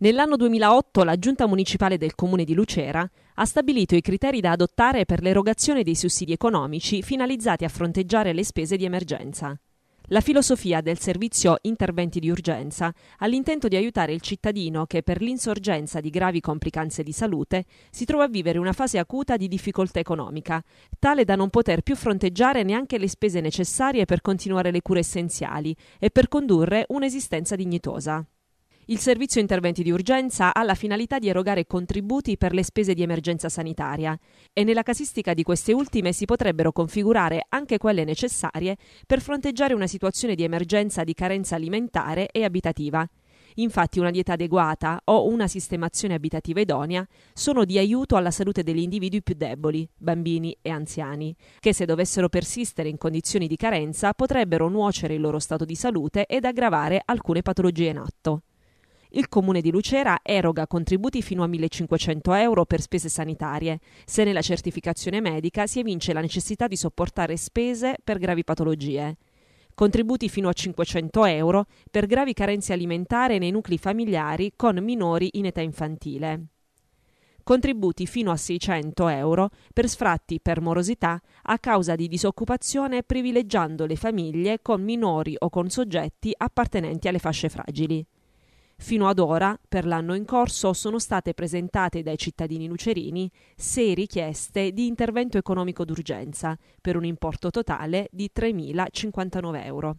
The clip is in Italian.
Nell'anno 2008 la Giunta Municipale del Comune di Lucera ha stabilito i criteri da adottare per l'erogazione dei sussidi economici finalizzati a fronteggiare le spese di emergenza. La filosofia del servizio Interventi di urgenza ha l'intento di aiutare il cittadino che per l'insorgenza di gravi complicanze di salute si trova a vivere una fase acuta di difficoltà economica, tale da non poter più fronteggiare neanche le spese necessarie per continuare le cure essenziali e per condurre un'esistenza dignitosa. Il servizio interventi di urgenza ha la finalità di erogare contributi per le spese di emergenza sanitaria e nella casistica di queste ultime si potrebbero configurare anche quelle necessarie per fronteggiare una situazione di emergenza di carenza alimentare e abitativa. Infatti una dieta adeguata o una sistemazione abitativa idonea sono di aiuto alla salute degli individui più deboli, bambini e anziani, che se dovessero persistere in condizioni di carenza potrebbero nuocere il loro stato di salute ed aggravare alcune patologie in atto. Il comune di Lucera eroga contributi fino a 1500 euro per spese sanitarie. Se nella certificazione medica si evince la necessità di sopportare spese per gravi patologie contributi fino a 500 euro per gravi carenze alimentari nei nuclei familiari con minori in età infantile. Contributi fino a 600 euro per sfratti per morosità a causa di disoccupazione privilegiando le famiglie con minori o con soggetti appartenenti alle fasce fragili. Fino ad ora, per l'anno in corso, sono state presentate dai cittadini lucerini sei richieste di intervento economico d'urgenza per un importo totale di 3.059 euro.